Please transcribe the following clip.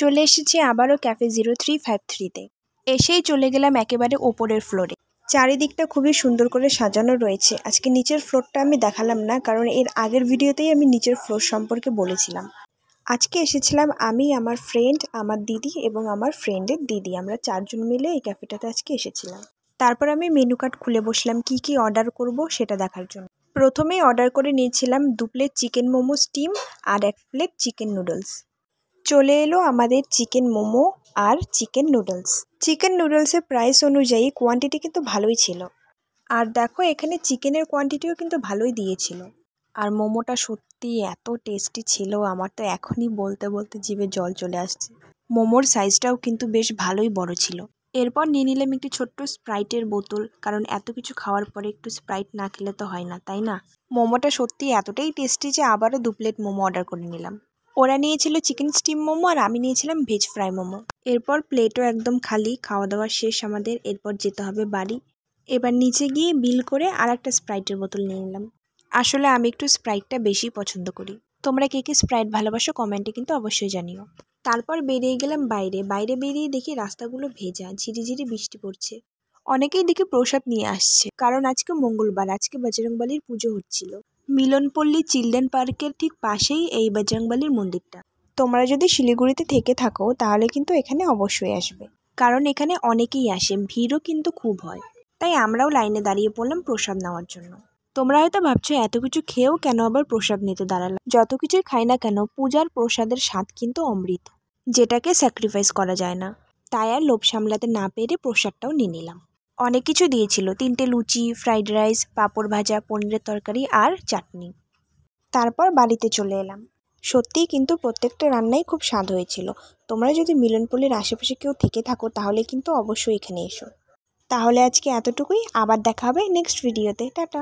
চলে এসেছি আবারও ক্যাফে জিরো থ্রি ফাইভ থ্রিতে এসেই চলে গেলাম একেবারে ওপরের ফ্লোরে চারিদিকটা খুবই সুন্দর করে সাজানো রয়েছে আজকে নিচের ফ্লোরটা আমি দেখালাম না কারণ এর আগের ভিডিওতেই আমি নিচের ফ্লোর সম্পর্কে বলেছিলাম আজকে এসেছিলাম আমি আমার ফ্রেন্ড আমার দিদি এবং আমার ফ্রেন্ডের দিদি আমরা চারজন মিলে এই ক্যাফেটাতে আজকে এসেছিলাম তারপর আমি মেনু কার্ড খুলে বসলাম কি কি অর্ডার করব সেটা দেখার জন্য প্রথমেই অর্ডার করে নিয়েছিলাম দু প্লেট চিকেন মোমো স্টিম আর এক প্লেট চিকেন নুডলস চলে এলো আমাদের চিকেন মোমো আর চিকেন নুডলস চিকেন নুডলসের প্রাইস অনুযায়ী কোয়ান্টিটি কিন্তু ভালোই ছিল আর দেখো এখানে চিকেনের কোয়ান্টিটিও কিন্তু ভালোই দিয়েছিল আর মোমোটা সত্যি এত টেস্টি ছিল আমার তো এখনই বলতে বলতে জিভে জল চলে আসছে মোমোর সাইজটাও কিন্তু বেশ ভালোই বড় ছিল এরপর নিয়ে নিলাম একটি ছোট্ট স্প্রাইটের বোতল কারণ এত কিছু খাওয়ার পরে একটু স্প্রাইট না খেলে তো হয় না তাই না মোমোটা সত্যি এতটাই টেস্টি যে আবারও দু প্লেট মোমো অর্ডার করে নিলাম ওরা নিয়েছিল চিকেন স্টিম মোমো আর আমি নিয়েছিলাম ভেজ ফ্রাই মোমো এরপর প্লেটও একদম খালি খাওয়া দাওয়া শেষ আমাদের এরপর যেতে হবে বাড়ি এবার নিচে গিয়ে বিল করে আর একটা স্প্রাইটের বোতল নিয়ে নিলাম আসলে আমি একটু স্প্রাইটটা বেশি পছন্দ করি তোমরা কে কে স্প্রাইট ভালোবাসো কমেন্টে কিন্তু অবশ্যই জানিও তারপর বেরিয়ে গেলাম বাইরে বাইরে বেরিয়ে দেখি রাস্তাগুলো ভেজা ঝিরিঝিরি বৃষ্টি পড়ছে অনেকেই দেখি প্রসাদ নিয়ে আসছে কারণ আজকে মঙ্গলবার আজকে বজরংবলির পুজো হচ্ছিল মিলনপল্লী চিলড্রেন পার্কের ঠিক পাশেই এই বজরংবলির মন্দিরটা তোমরা যদি শিলিগুড়িতে থেকে থাকো তাহলে কিন্তু এখানে অবশ্যই আসবে কারণ এখানে অনেকেই আসে ভিড়ও কিন্তু খুব হয় তাই আমরাও লাইনে দাঁড়িয়ে পড়লাম প্রসাদ নেওয়ার জন্য তোমরা হয়তো ভাবছো এত কিছু খেয়েও কেন আবার প্রসাদ নিতে দাঁড়ালাম যত কিছুই খাই না কেন পূজার প্রসাদের স্বাদ কিন্তু অমৃত যেটাকে স্যাক্রিফাইস করা যায় না তাই আর লোভ সামলাতে না পেরে প্রসাদটাও নিয়ে নিলাম অনেক কিছু দিয়েছিল তিনটে লুচি ফ্রাইড রাইস পাঁপড় ভাজা পনিরের তরকারি আর চাটনি তারপর বাড়িতে চলে এলাম সত্যিই কিন্তু প্রত্যেকটা রান্নাই খুব স্বাদ হয়েছিল তোমরা যদি মিলনপল্লির আশেপাশে কেউ থেকে থাকো তাহলে কিন্তু অবশ্যই এখানে এসো তাহলে আজকে এতটুকুই আবার দেখা হবে নেক্সট ভিডিওতে টাটা